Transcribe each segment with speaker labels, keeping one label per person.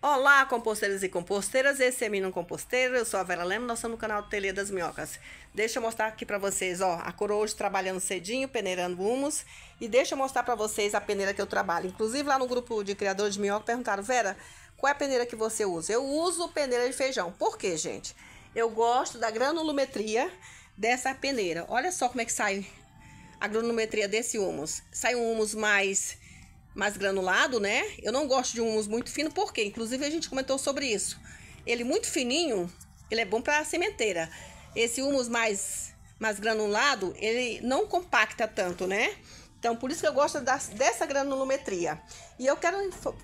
Speaker 1: Olá, composteiras e composteiras, esse é Minum Composteiro, eu sou a Vera Lemos, nós somos no canal Telê das Minhocas. Deixa eu mostrar aqui para vocês, ó, a coroa hoje trabalhando cedinho, peneirando humus, e deixa eu mostrar para vocês a peneira que eu trabalho. Inclusive lá no grupo de criadores de minhoca perguntaram, Vera, qual é a peneira que você usa? Eu uso peneira de feijão. Por quê, gente? Eu gosto da granulometria dessa peneira. Olha só como é que sai a granulometria desse humus. Sai um humus mais mais granulado, né? Eu não gosto de humus muito fino, porque, inclusive, a gente comentou sobre isso. Ele muito fininho, ele é bom para a sementeira. Esse humus mais, mais granulado, ele não compacta tanto, né? Então, por isso que eu gosto dessa granulometria. E eu quero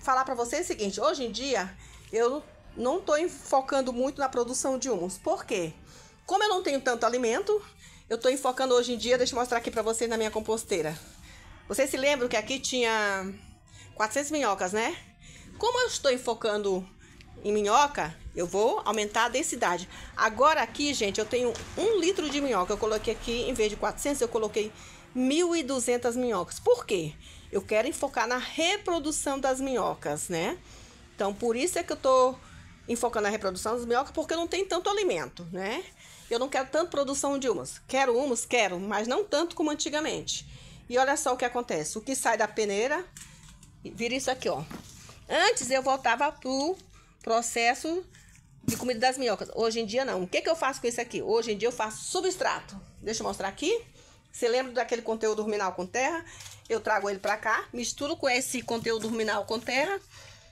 Speaker 1: falar para vocês o seguinte: hoje em dia, eu não estou focando muito na produção de humus. Por quê? Como eu não tenho tanto alimento, eu estou enfocando hoje em dia. Deixa eu mostrar aqui para vocês na minha composteira. Vocês se lembram que aqui tinha 400 minhocas, né? Como eu estou enfocando em minhoca, eu vou aumentar a densidade. Agora aqui, gente, eu tenho um litro de minhoca. Eu coloquei aqui, em vez de 400, eu coloquei 1.200 minhocas. Por quê? Eu quero enfocar na reprodução das minhocas, né? Então, por isso é que eu estou enfocando na reprodução das minhocas, porque não tem tanto alimento, né? Eu não quero tanto produção de humus. Quero humus? Quero, mas não tanto como antigamente. E olha só o que acontece. O que sai da peneira, vira isso aqui, ó. Antes eu voltava pro processo de comida das minhocas. Hoje em dia, não. O que, que eu faço com isso aqui? Hoje em dia eu faço substrato. Deixa eu mostrar aqui. Você lembra daquele conteúdo ruminal com terra? Eu trago ele pra cá, misturo com esse conteúdo ruminal com terra.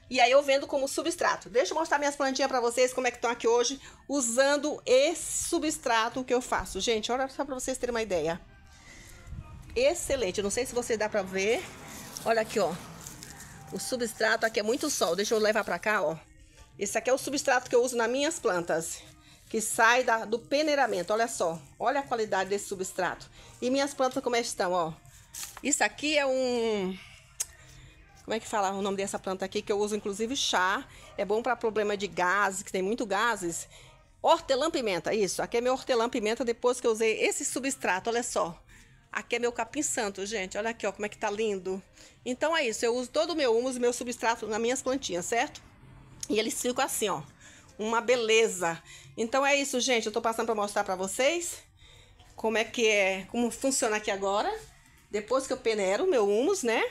Speaker 1: E aí eu vendo como substrato. Deixa eu mostrar minhas plantinhas para vocês, como é que estão aqui hoje, usando esse substrato que eu faço. Gente, olha só para vocês terem uma ideia excelente. não sei se você dá pra ver. Olha aqui, ó. O substrato aqui é muito sol. Deixa eu levar pra cá, ó. Esse aqui é o substrato que eu uso nas minhas plantas. Que sai da, do peneiramento. Olha só. Olha a qualidade desse substrato. E minhas plantas como é estão, ó. Isso aqui é um... Como é que fala o nome dessa planta aqui? Que eu uso, inclusive, chá. É bom para problema de gases, que tem muito gases. Hortelã-pimenta, isso. Aqui é meu hortelã-pimenta depois que eu usei esse substrato, olha só. Aqui é meu capim santo, gente. Olha aqui, ó, como é que tá lindo. Então é isso, eu uso todo o meu humus, meu substrato nas minhas plantinhas, certo? E eles ficam assim, ó, uma beleza. Então é isso, gente, eu tô passando para mostrar para vocês como é que é, como funciona aqui agora. Depois que eu peneiro o meu humus, né?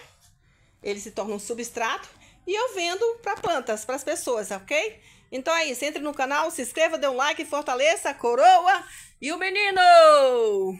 Speaker 1: Ele se torna um substrato e eu vendo para plantas, para as pessoas, ok? Então é isso, entre no canal, se inscreva, dê um like, fortaleça a coroa e o menino!